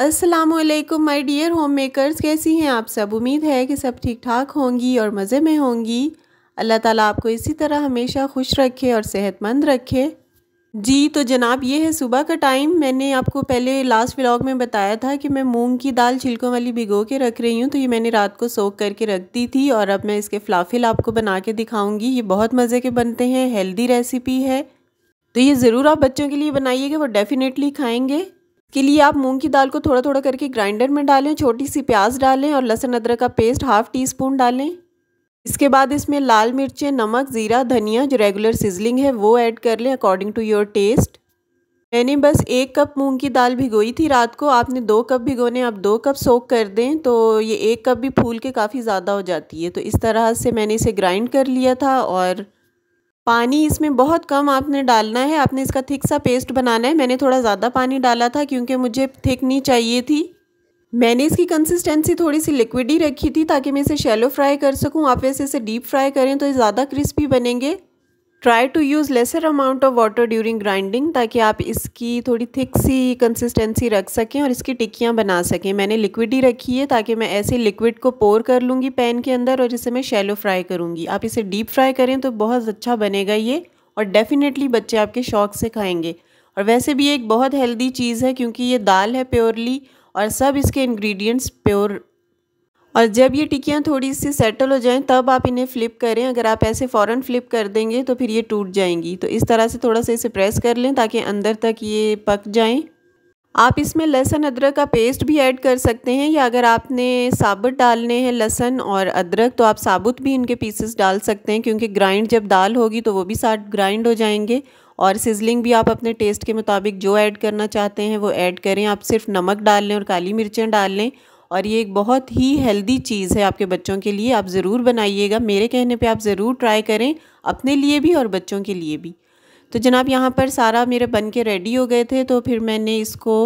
Aslam my dear home makers कैसी हैं आप सब उम्मीद है कि सब ठीक ठाक होंगी और मज़े में होंगी अल्लाह ताला आपको इसी तरह हमेशा खुश रखे और सेहतमंद रखे जी तो जनाब ये है सुबह का टाइम मैंने आपको पहले लास्ट व्लॉग में बताया था कि मैं मूंग की दाल छिलकों वाली भिगो के रख रही हूँ तो ये मैंने रात को सोख करके रख दी थी और अब मैं इसके फ्लाफिल आपको बना के दिखाऊंगी ये बहुत मज़े के बनते हैं हेल्दी रेसिपी है तो ये ज़रूर आप बच्चों के लिए बनाइएगा वो डेफ़िनेटली खाएँगे के लिए आप मूंग की दाल को थोड़ा थोड़ा करके ग्राइंडर में डालें छोटी सी प्याज डालें और लहसुन अदरक का पेस्ट हाफ़ टी स्पून डालें इसके बाद इसमें लाल मिर्चें नमक ज़ीरा धनिया जो रेगुलर सिजलिंग है वो ऐड कर लें अकॉर्डिंग टू योर टेस्ट मैंने बस एक कप मूंग की दाल भिगोई थी रात को आपने दो कप भिगोने आप दो कप सोख कर दें तो ये एक कप भी फूल के काफ़ी ज़्यादा हो जाती है तो इस तरह से मैंने इसे ग्राइंड कर लिया था और पानी इसमें बहुत कम आपने डालना है आपने इसका थिक सा पेस्ट बनाना है मैंने थोड़ा ज़्यादा पानी डाला था क्योंकि मुझे थिक नहीं चाहिए थी मैंने इसकी कंसिस्टेंसी थोड़ी सी लिक्विड ही रखी थी ताकि मैं इसे शैलो फ्राई कर सकूं आप वैसे इसे डीप फ्राई करें तो ज़्यादा क्रिस्पी बनेंगे try to use lesser amount of water during grinding ताकि आप इसकी थोड़ी थिक सी कंसिस्टेंसी रख सकें और इसकी टिक्कियाँ बना सकें मैंने लिक्विड ही रखी है ताकि मैं ऐसे लिक्विड को पोर कर लूँगी पैन के अंदर और इसे मैं शैलो फ्राई करूँगी आप इसे डीप फ्राई करें तो बहुत अच्छा बनेगा ये और डेफ़िनेटली बच्चे आपके शौक से खाएँगे और वैसे भी एक बहुत हेल्दी चीज़ है क्योंकि ये दाल है प्योरली और सब इसके इंग्रेडिएंट्स प्योर और जब ये टिकियाँ थोड़ी सी सेटल हो जाएं तब आप इन्हें फ़्लिप करें अगर आप ऐसे फ़ौरन फ़्लिप कर देंगे तो फिर ये टूट जाएंगी तो इस तरह से थोड़ा सा इसे प्रेस कर लें ताकि अंदर तक ये पक जाएं आप इसमें लहसुन अदरक का पेस्ट भी ऐड कर सकते हैं या अगर आपने साबुत डालने हैं लहसुन और अदरक तो आप साबुत भी इनके पीसेस डाल सकते हैं क्योंकि ग्राइंड जब दाल होगी तो वो भी साथ ग्राइंड हो जाएंगे और सिजलिंग भी आप अपने टेस्ट के मुताबिक जो ऐड करना चाहते हैं वो ऐड करें आप सिर्फ नमक डाल लें और काली मिर्चें डाल लें और ये एक बहुत ही हेल्दी चीज़ है आपके बच्चों के लिए आप ज़रूर बनाइएगा मेरे कहने पे आप ज़रूर ट्राई करें अपने लिए भी और बच्चों के लिए भी तो जनाब यहाँ पर सारा मेरे बन के रेडी हो गए थे तो फिर मैंने इसको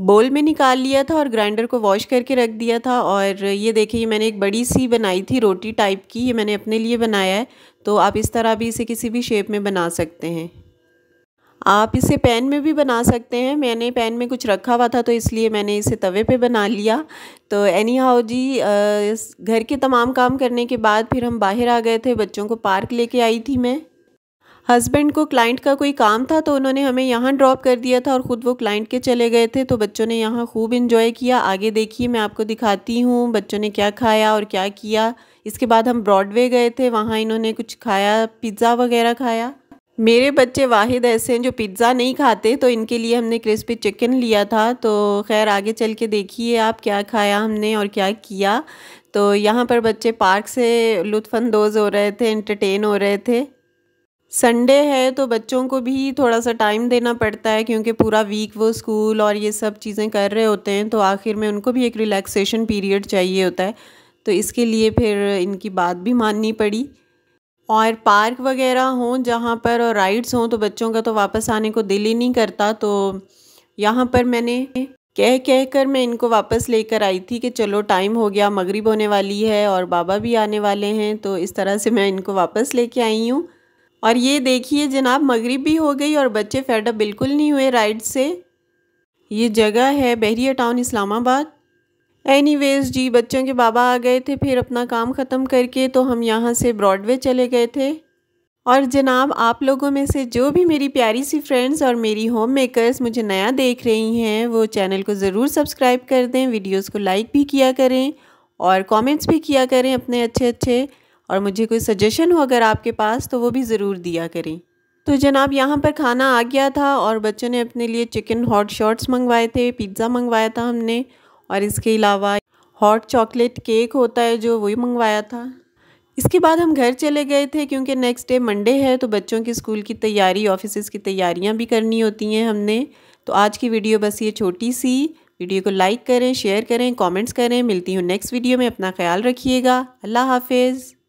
बोल में निकाल लिया था और ग्राइंडर को वॉश करके रख दिया था और ये देखिए ये मैंने एक बड़ी सी बनाई थी रोटी टाइप की ये मैंने अपने लिए बनाया है तो आप इस तरह भी इसे किसी भी शेप में बना सकते हैं आप इसे पैन में भी बना सकते हैं मैंने पैन में कुछ रखा हुआ था तो इसलिए मैंने इसे तवे पे बना लिया तो एनी हाउ जी घर के तमाम काम करने के बाद फिर हम बाहर आ गए थे बच्चों को पार्क लेके आई थी मैं हस्बैंड को क्लाइंट का कोई काम था तो उन्होंने हमें यहाँ ड्रॉप कर दिया था और ख़ुद वो क्लाइंट के चले गए थे तो बच्चों ने यहाँ खूब इन्जॉय किया आगे देखिए मैं आपको दिखाती हूँ बच्चों ने क्या खाया और क्या किया इसके बाद हम ब्रॉडवे गए थे वहाँ इन्होंने कुछ खाया पिज़्ज़ा वगैरह खाया मेरे बच्चे वाहिद ऐसे हैं जो पिज़्ज़ा नहीं खाते तो इनके लिए हमने क्रिस्पी चिकन लिया था तो खैर आगे चल के देखिए आप क्या खाया हमने और क्या किया तो यहाँ पर बच्चे पार्क से लुत्फानंदोज़ हो रहे थे इंटरटेन हो रहे थे संडे है तो बच्चों को भी थोड़ा सा टाइम देना पड़ता है क्योंकि पूरा वीक वो स्कूल और ये सब चीज़ें कर रहे होते हैं तो आखिर में उनको भी एक रिलैक्सेशन पीरियड चाहिए होता है तो इसके लिए फिर इनकी बात भी माननी पड़ी और पार्क वगैरह हों जहाँ पर और राइड्स हों तो बच्चों का तो वापस आने को दिल ही नहीं करता तो यहाँ पर मैंने कह कह कर मैं इनको वापस लेकर आई थी कि चलो टाइम हो गया मगरिब होने वाली है और बाबा भी आने वाले हैं तो इस तरह से मैं इनको वापस लेके आई हूँ और ये देखिए जनाब मगरिब भी हो गई और बच्चे फेडअप बिल्कुल नहीं हुए राइड से ये जगह है बहरिया टाउन इस्लामाबाद एनीवेज जी बच्चों के बाबा आ गए थे फिर अपना काम ख़त्म करके तो हम यहाँ से ब्रॉडवे चले गए थे और जनाब आप लोगों में से जो भी मेरी प्यारी सी फ्रेंड्स और मेरी होम मेकर्स मुझे नया देख रही हैं वो चैनल को ज़रूर सब्सक्राइब कर दें वीडियोस को लाइक भी किया करें और कमेंट्स भी किया करें अपने अच्छे अच्छे और मुझे कोई सजेशन हो अगर आपके पास तो वो भी ज़रूर दिया करें तो जनाब यहाँ पर खाना आ गया था और बच्चों ने अपने लिए चिकन हॉट शॉट्स मंगवाए थे पिज़्ज़ा मंगवाया था हमने और इसके अलावा हॉट चॉकलेट केक होता है जो वही मंगवाया था इसके बाद हम घर चले गए थे क्योंकि नेक्स्ट डे मंडे है तो बच्चों की स्कूल की तैयारी ऑफिस की तैयारियाँ भी करनी होती हैं हमने तो आज की वीडियो बस ये छोटी सी वीडियो को लाइक करें शेयर करें कमेंट्स करें मिलती हूँ नेक्स्ट वीडियो में अपना ख्याल रखिएगा अल्लाह हाफिज़